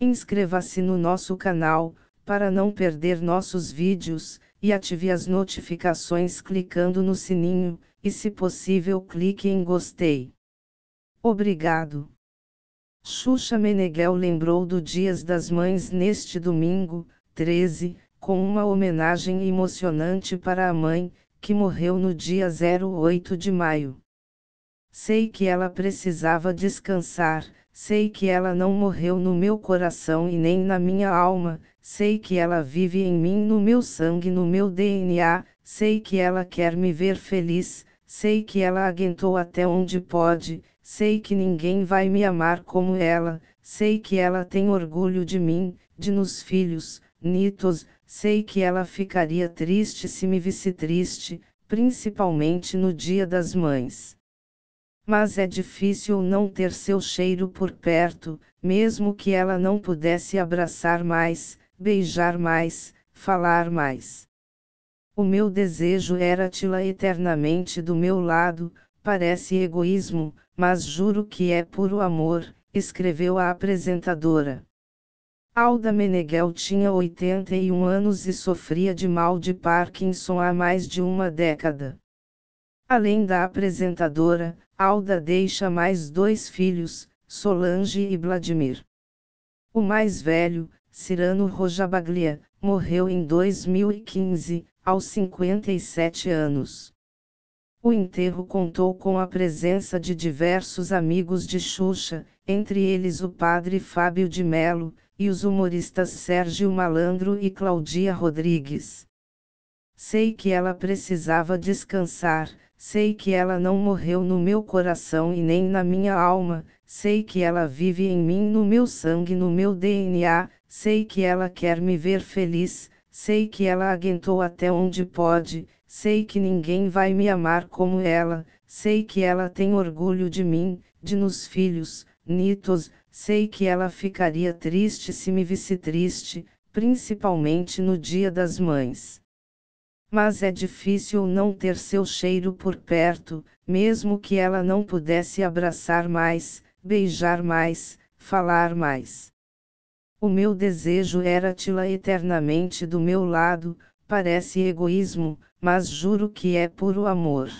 Inscreva-se no nosso canal, para não perder nossos vídeos, e ative as notificações clicando no sininho, e se possível clique em gostei. Obrigado. Xuxa Meneghel lembrou do Dias das Mães neste domingo, 13, com uma homenagem emocionante para a mãe, que morreu no dia 08 de maio. Sei que ela precisava descansar, sei que ela não morreu no meu coração e nem na minha alma, sei que ela vive em mim, no meu sangue, no meu DNA, sei que ela quer me ver feliz, sei que ela aguentou até onde pode, sei que ninguém vai me amar como ela, sei que ela tem orgulho de mim, de nos filhos, Nitos, sei que ela ficaria triste se me visse triste, principalmente no dia das mães mas é difícil não ter seu cheiro por perto, mesmo que ela não pudesse abraçar mais, beijar mais, falar mais. O meu desejo era tê-la eternamente do meu lado, parece egoísmo, mas juro que é puro amor, escreveu a apresentadora. Alda Meneghel tinha 81 anos e sofria de mal de Parkinson há mais de uma década. Além da apresentadora, Alda deixa mais dois filhos, Solange e Vladimir. O mais velho, Cirano Rojabaglia, morreu em 2015, aos 57 anos. O enterro contou com a presença de diversos amigos de Xuxa, entre eles o padre Fábio de Melo, e os humoristas Sérgio Malandro e Claudia Rodrigues. Sei que ela precisava descansar, sei que ela não morreu no meu coração e nem na minha alma, sei que ela vive em mim, no meu sangue, no meu DNA, sei que ela quer me ver feliz, sei que ela aguentou até onde pode, sei que ninguém vai me amar como ela, sei que ela tem orgulho de mim, de nos filhos, Nitos, sei que ela ficaria triste se me visse triste, principalmente no dia das mães. Mas é difícil não ter seu cheiro por perto, mesmo que ela não pudesse abraçar mais, beijar mais, falar mais. O meu desejo era tê-la eternamente do meu lado, parece egoísmo, mas juro que é puro amor.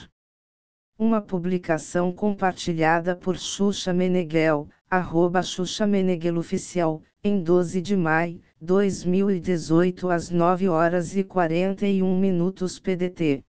Uma publicação compartilhada por Xuxa Meneghel, arroba Xuxa Meneghel Oficial, em 12 de maio, 2018 às 9 horas e 41 minutos PDT.